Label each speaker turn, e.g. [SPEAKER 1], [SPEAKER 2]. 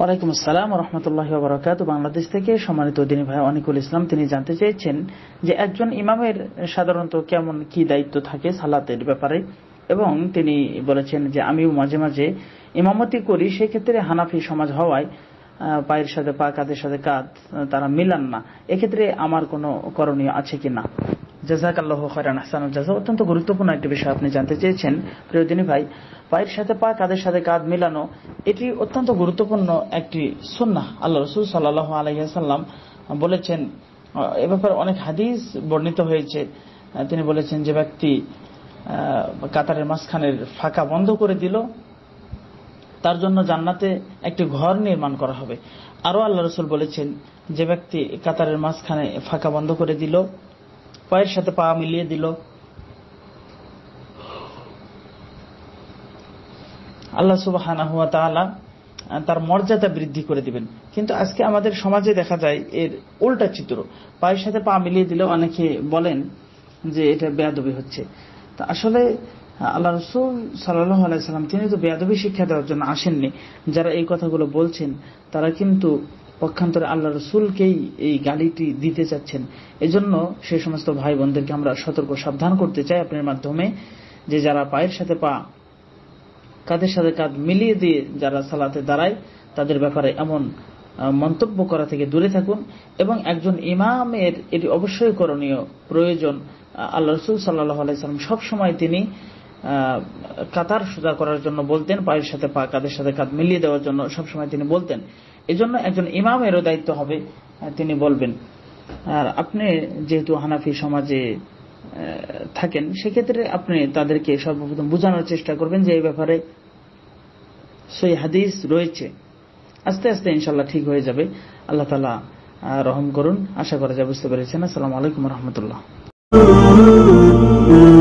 [SPEAKER 1] ওয়ালাইকুম আসসালাম রহমতুল্লাহ বরকাত বাংলাদেশ থেকে সম্মানিত দিনী ভাই অনিকুল ইসলাম তিনি জানতে চেয়েছেন যে একজন ইমামের সাধারণত কেমন কি দায়িত্ব থাকে সালাতের ব্যাপারে এবং তিনি বলেছেন যে আমিও মাঝে মাঝে ইমামতি করি সেক্ষেত্রে হানাফি সমাজ হওয়ায় পায়ের সাথে পা কাঁধের সাথে কাঁধ তারা মিলান না এক্ষেত্রে আমার কোনো করণীয় আছে কি না জাজাক আল্লাহ খয়রান হাসান জাজা অত্যন্ত গুরুত্বপূর্ণ একটি বিষয় আপনি জানতে চেয়েছেন প্রিয়দিনী ভাই পায়ের সাথে পা কাদের সাথে কাঁধ মিলানো এটি অত্যন্ত গুরুত্বপূর্ণ একটি সুন্না আল্লাহ রসুল সাল্লাহ আলহিহাসাল্লাম বলেছেন এ ব্যাপারে অনেক হাদিস বর্ণিত হয়েছে তিনি বলেছেন যে ব্যক্তি কাতারের মাঝখানের ফাঁকা বন্ধ করে দিল তার জন্য জান্নাতে একটি ঘর নির্মাণ করা হবে আরও আল্লাহ রসুল বলেছেন যে ব্যক্তি কাতারের মাঝখানে ফাঁকা বন্ধ করে দিল পায়ের সাথে পা মিলিয়ে দিল আল্লাহ সুবাহ তার মর্যাদা বৃদ্ধি করে দিবেন কিন্তু আজকে আমাদের সমাজে দেখা যায় এর উল্টা চিত্র পায়ের সাথে পা মিলিয়ে দিলে অনেকে বলেন যে এটা বেয়াদবি হচ্ছে তা আসলে আল্লাহ রসুল সাল্লাহ আলাইসাল্লাম তিনি তো বেয়াদবি শিক্ষা দেওয়ার জন্য আসেননি যারা এই কথাগুলো বলছেন তারা কিন্তু পক্ষান্তরে আল্লাহ রসুলকেই এই গালিটি দিতে চাচ্ছেন এজন্য সে সমস্ত ভাই বোনদেরকে আমরা সতর্ক সাবধান করতে চাই আপনার মাধ্যমে যে যারা পায়ের সাথে পা কাদের সাথে কাঁধ মিলিয়ে দিয়ে যারা সালাতে দাঁড়ায় তাদের ব্যাপারে এমন মন্তব্য করা থেকে দূরে থাকুন এবং একজন ইমামের এটি অবশ্যই করণীয় প্রয়োজন আল্লাহ রসুল সাল্লাহ আলাইসালাম সবসময় তিনি কাতার সোজা করার জন্য বলতেন পায়ের সাথে পা কাদের সাথে কাঁধ মিলিয়ে দেওয়ার জন্য সবসময় তিনি বলতেন এজন্য একজন ইমামেরও দায়িত্ব হবে তিনি বলবেন আর আপনি যেহেতু হানাফি সমাজে থাকেন সেক্ষেত্রে আপনি তাদেরকে সর্বপ্রথম বোঝানোর চেষ্টা করবেন যে এই ব্যাপারে সই হাদিস রয়েছে আস্তে আস্তে ইনশাল্লাহ ঠিক হয়ে যাবে আল্লাহ তালা রহম করুন আশা করা যা বুঝতে পেরেছেন আসসালামু আলাইকুম রহমতুল্লাহ